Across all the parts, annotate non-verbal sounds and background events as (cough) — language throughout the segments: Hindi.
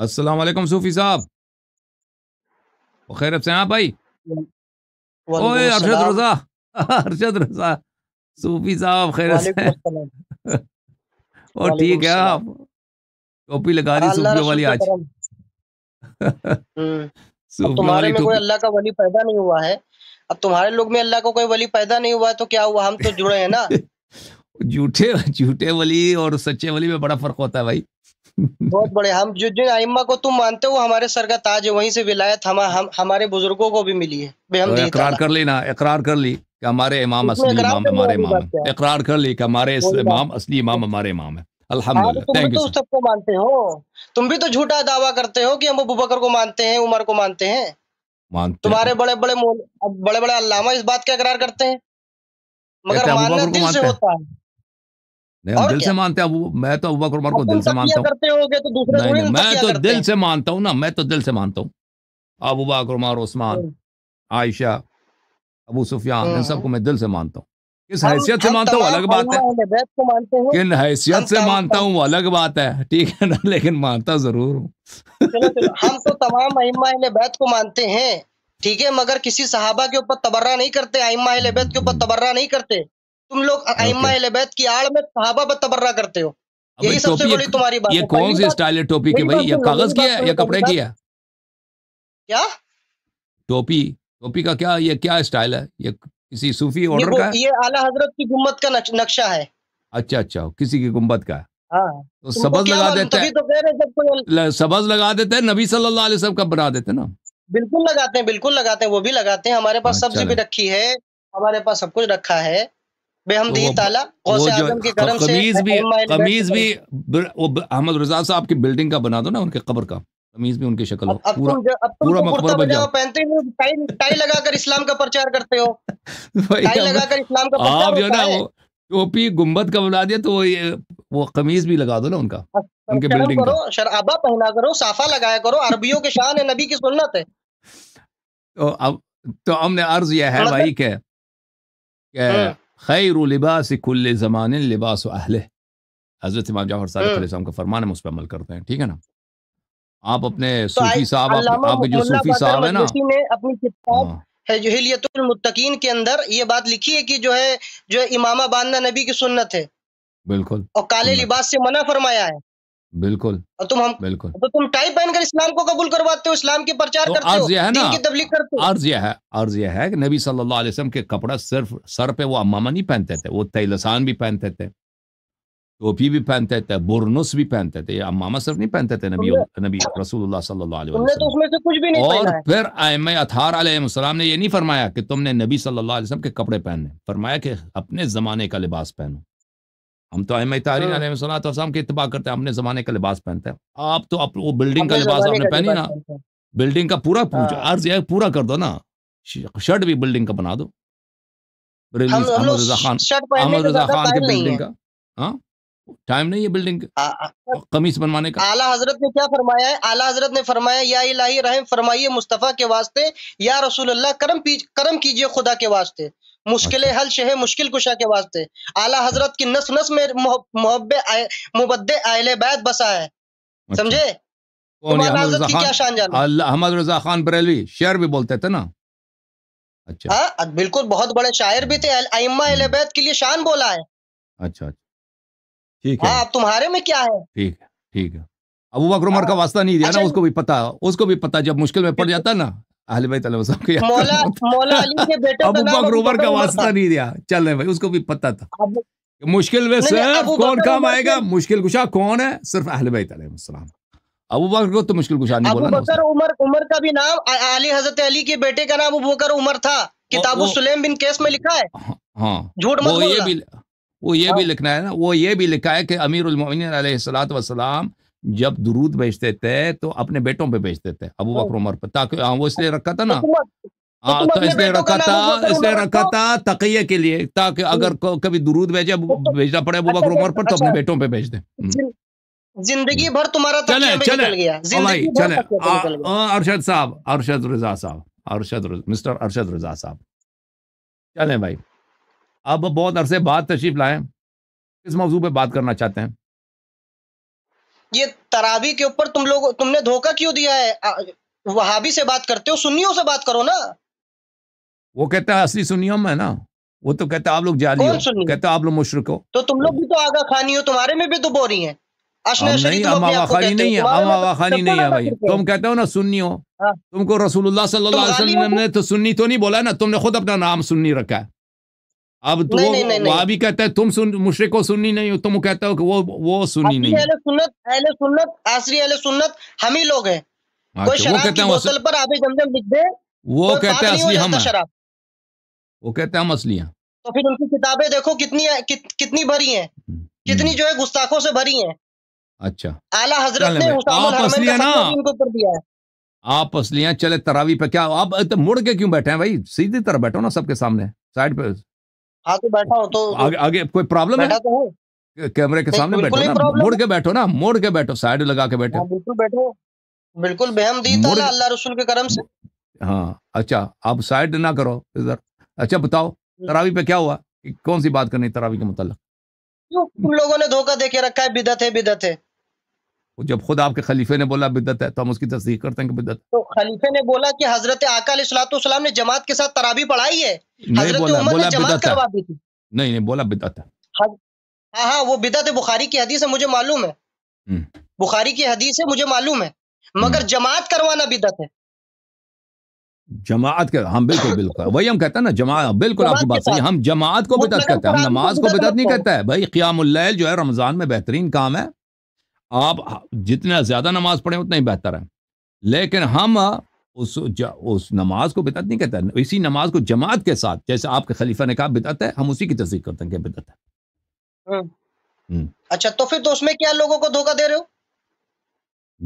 अस्सलाम सूफी साहब खैर से हाँ भाई ओए अरशद रजा (laughs) अर्शद रजा सूफी साहब खैर से (laughs) और ठीक है आप टोपी लगा दी सूफियों वाली आज (laughs) हम्म। तुम्हारे में कोई अल्लाह का वली पैदा नहीं हुआ है अब तुम्हारे लोग में अल्लाह को कोई वली पैदा नहीं हुआ तो क्या हुआ हम तो जुड़े हैं ना झूठे झूठे वली और सच्चे वली में बड़ा फर्क होता है भाई बहुत बड़े हम जो जिन आइम्मा को तुम मानते हो हमारे सर का ताज है वहीं से विलायत हम, हम हमारे बुजुर्गों को भी मिली है बेहम तो इकरार कर ली ना इकरार कर ली कि हमारे इमाम तो असली इमाम हमारे इमाम है इकरार कर ली कि हमारे इमाम असली इमाम हमारे इमाम है थैंक यू सबको मानते हो तुम भी तो झूठा दावा करते हो कि हम अबू बकर को मानते हैं उमर को मानते हैं तुम्हारे बड़े बड़े बड़े बड़े अल्लामा इस बात का इकरार करते हैं मगर मानना दिल से होता है नहीं हम दिल से मानते हैं वो मैं तो अबूबकर उमर को दिल से मानता हूँ तो नहीं मैं तो दिल से मानता हूँ ना मैं तो दिल से मानता हूँ अबूबकर उमर उस्मान हम्म। आयशा अबू सुफियान इन हम्म। सबको मैं दिल से मानता हूँ किस हैसियत से मानता हूँ अलग बात है किन हैसियत से मानता हूँ वो अलग बात है ठीक है ना लेकिन मानता जरूर हूँ (laughs) हम तो तमाम बैत को मानते हैं ठीक है मगर किसी साहबा के ऊपर तबर्रा नहीं करते आइमा के ऊपर तबर्रा नहीं करते तुम लोग की आड़ में सहाबा पर तबर्रा करते हो यही सबसे बड़ी तुम्हारी बात ये कौन सी स्टाइल है टोपी की भाई ये तो कागज की है तो या कपड़े की है क्या टोपी टोपी का क्या ये क्या स्टाइल है ये किसी सूफी ऑर्डर का ये आला हजरत की गुम्बत का नक्शा है अच्छा अच्छा किसी की गुम्बद का हाँ। तो सबज लगा देते हैं तो सबज लगा देते हैं नबी सल्लल्लाहु अलैहि वसल्लम का बना देते ना बिल्कुल लगाते हैं बिल्कुल लगाते हैं वो भी लगाते हैं हमारे पास सब्जी अच्छा भी रखी है हमारे पास सब कुछ रखा है तो बिल्डिंग का बना दो ना उनके कबर का कमीज भी उनकी शक्ल पूरा तो मकबर बन जाओ टाई टाई लगाकर इस्लाम का प्रचार करते हो (laughs) तो। इस्लाम का आप जो ना टोपी गुम्बद का बना दिया तो वो ये वो कमीज भी लगा दो ना उनका उनके बिल्डिंग करो शराबा पहना करो साफा लगाया करो अरबियों के शान है नबी की सुन्नत है तो अब तो हमने अर्ज यह है भाई के खैर लिबास कुल जमान लिबास अहल हज़रत इमाम जाफर साहब का फरमान हम उस पर अमल करते हैं ठीक है ना आप अपने सूफी साहब आप, आपके जो सूफी साहब है ना अपनी किताब हिलियतुल के अंदर ये बात लिखी है कि जो है जो इमामा बांधना नबी की सुन्नत है बिल्कुल और काले लिबास से मना फरमाया है बिल्कुल और तुम हम बिल्कुल तो तुम टाइप पहनकर इस्लाम को कबूल करवाते हो इस्लाम के प्रचार तो करते हो है ना की तबलीग करते हो अर्ज यह है अर्ज यह है कि नबी सल्लल्लाहु अलैहि वसल्लम के कपड़ा सिर्फ सर पे वो अमामा नहीं पहनते थे वो तैलसान भी पहनते थे टोपी भी पहनते थे बुरनुस भी पहनते थे अमामा सिर्फ नहीं पहनते थे नबी नबी रसूल तो से कुछ भी नहीं और फिर आयम अथार अलैहिस्सलाम ने यह नहीं फरमाया कि तुमने नबी सल्लाम के कपड़े पहने फरमाया कि अपने ज़माने का लिबास पहनो हम तो अहम तारीन में सुना तो हम की इतबा करते हैं अपने जमाने का लिबास पहनते हैं आप तो आप वो बिल्डिंग का लिबास आपने पहनी ना बिल्डिंग का पूरा पूछो हाँ। अर्ज है पूरा कर दो ना शर्ट भी बिल्डिंग का बना दो अहमद रजा खान अहमद रजा खान की हाँ? बिल्डिंग का हाँ टाइम हाँ। नहीं है बिल्डिंग कमीज बनवाने का आला हजरत ने क्या फरमाया है आला हजरत ने फरमाया या इलाही रहम फरमाइए मुस्तफ़ा के वास्ते या रसूल अल्लाह करम करम कीजिए खुदा के वास्ते मुश्किल अच्छा। हल शह मुश्किल कुशा के वास्ते आला हजरत की नस नस में मोहब्बे मुबद्दे आयल बैत बसा है अच्छा। समझे अहमद रजा खान बरेलवी शेर भी बोलते थे ना अच्छा हाँ बिल्कुल बहुत बड़े शायर भी थे हम्म। के लिए शान बोला है अच्छा, अच्छा। ठीक है हाँ, तुम्हारे में क्या है ठीक है ठीक है अबू बकर उमर का वास्ता नहीं दिया ना उसको भी पता उसको भी पता जब मुश्किल में पड़ जाता ना आले भाई तलब साहब के मौला मौला अली के बेटे अबू बकर उमर का वास्ता नहीं दिया चल रहे भाई उसको भी पता था मुश्किल में सिर्फ कौन काम आएगा मुश्किल कुशा कौन है सिर्फ अहल बैत अलैहिस्सलाम अबू बकर को तो मुश्किल कुशा नहीं बोला बकर उमर उमर का भी नाम अली हजरत अली के बेटे का नाम अबू बकर उमर था किताबु सुलेम बिन केस में लिखा है हाँ, हाँ झूठ मत वो ये भी वो ये भी हाँ। लिखना है ना वो ये भी लिखा है कि अमीर उलमिन सलाम जब दुरूद भेजते थे तो अपने बेटों पे भेजते थे अबू तो बकर उमर पे ताकि हाँ, वो इसलिए रखा था ना हाँ तो इसलिए रखा था इसलिए रखा तो था तकिए के लिए ताकि हम्म। अगर कभी दुरूद भेजे भेजना पड़े अबू अच्छा बकर उमर पर तो अच्छा। अपने बेटों पे भेज दे हम्म। हम्म। जिंदगी भर तुम्हारा चले चले चले अरशद साहब अरशद रजा साहब अरशद मिस्टर अरशद रजा साहब चले भाई अब बहुत अरसे बाद तशरीफ लाए किस मौजू पे बात करना चाहते हैं ये तरावी के ऊपर तुम लोग तुमने धोखा क्यों दिया है वहाबी से बात करते हो सुन्नियों से बात करो ना वो कहता है असली सुनियो में ना वो तो कहता आप लोग जाली हो कहता आप लोग मुशरक हो तो तुम लोग भी तो आगा खानी हो तुम्हारे में भी तो बोरी है नहीं हम आवा खानी नहीं है तो भाई तुम कहते हो ना सुन्नी हो हाँ। तुमको रसूलुल्लाह सल्लल्लाहु अलैहि वसल्लम ने तो सुन्नी तो नहीं बोला ना तुमने खुद अपना नाम सुन्नी रखा है अब तो वहां भी कहता है तुम सुन मुश्रे को सुननी नहीं हो तुम तो कहता हो कि वो वो सुननी नहीं अहले सुन्नत अहले सुन्नत आसरी अहले सुन्नत हम ही लोग हैं हाँ, कोई तो शराब की बोतल पर आप जमजम लिख दे वो कहते हैं असली हम शराब वो कहते हैं हम असली हैं तो फिर उनकी किताबें देखो कितनी कितनी भरी हैं हम्म, कितनी हम्म। जो है गुस्ताखों से भरी हैं अच्छा आला हजरत ने आप असली है ना इनको कर दिया है आप असलियां चले तरावी पे क्या आप तो मुड़ के क्यों बैठे हैं भाई सीधी तरह बैठो ना सबके सामने साइड पे हाँ तो बैठा हूँ तो आगे आगे कोई प्रॉब्लम है तो कैमरे के सामने बैठो ना मोड़ के बैठो ना मोड़ के बैठो साइड लगा के बैठो हाँ, बिल्कुल बैठो बिल्कुल बेहम दी था तो अल्लाह रसूल के करम से हाँ अच्छा आप साइड ना करो इधर अच्छा बताओ हम्म। तरावी पे क्या हुआ कौन सी बात करनी तरावी के मतलब तुम लोगों ने धोखा दे के रखा है बिदत है बिदत है जब खुद आपके खलीफे ने बोला बिदत है तो हम उसकी तस्दीक करते हैं कि बिदत तो खलीफे ने बोला कि हजरत आकाम ने जमात के साथ तराबी पढ़ाई है नहीं बोला बोला बिदत है नहीं नहीं बोला बिदत है हाँ हाँ वो बिदत बुखारी की हदीस है मुझे मालूम है बुखारी की हदीस है मुझे मालूम है हम्म। मगर हम्म। जमात करवाना बिदत है जमात के हम बिल्कुल बिल्कुल वही हम कहते हैं ना जमात बिल्कुल आपकी बात सही हम जमात को बिदत कहते हैं हम नमाज को बिदत नहीं कहते हैं भाई क्याम जो है रमजान में बेहतरीन काम है आप जितना ज़्यादा नमाज पढ़े उतना ही बेहतर है लेकिन हम उस उस नमाज को बिदत नहीं कहते इसी नमाज को जमात के साथ जैसे आपके खलीफा ने कहा बिदत है हम उसी की तस्दीक करते हैं बिदत है हाँ। हम्म। अच्छा तो फिर तो उसमें क्या लोगों को धोखा दे रहे हो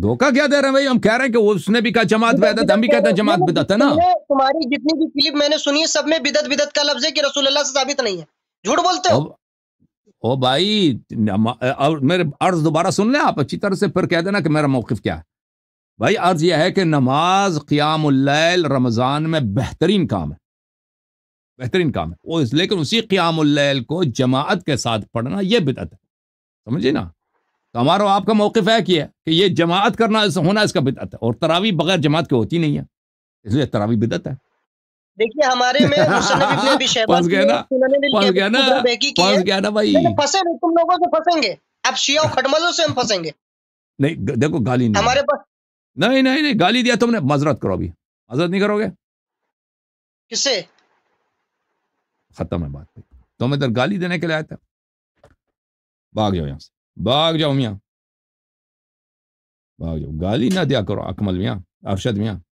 धोखा क्या दे रहे हैं भाई हम कह रहे हैं कि उसने भी कहा जमात बिदत हम भी कहते हैं जमात बिदत है ना तुम्हारी जितनी भी क्लिप मैंने सुनी है सब में बिदत बिदत का लफ्ज है कि रसूल अल्लाह से साबित नहीं है झूठ बोलते हो ओ भाई और मेरे अर्ज दोबारा सुन लें आप अच्छी तरह से फिर कह देना कि मेरा मौकफ क्या है भाई अर्ज यह है कि नमाज क्याम रमज़ान में बेहतरीन काम है बेहतरीन काम है वो इस लेकिन उसी क्याम को जमात के साथ पढ़ना यह बिदत है समझिए ना तो हमारा आपका मौकफ है कि है कि ये जमात करना होना इसका बिदत है और तरावी बगैर जमात के होती नहीं है इसलिए तरावी बिदत है देखिए हमारे में (laughs) फंस गया ना फंस गया ना फंस गया ना भाई तो फंसे नहीं तुम लोगों से फंसेंगे आप शिया खटमलों से हम फंसेंगे नहीं देखो गाली नहीं हमारे पास नहीं नहीं नहीं गाली दिया तुमने मजरत करो अभी मजरत नहीं करोगे किससे खत्म है बात तुम इधर गाली देने के लिए आया था भाग जाओ यहाँ से भाग जाओ मियाँ भाग जाओ गाली ना दिया करो अकमल मियाँ अरशद मियाँ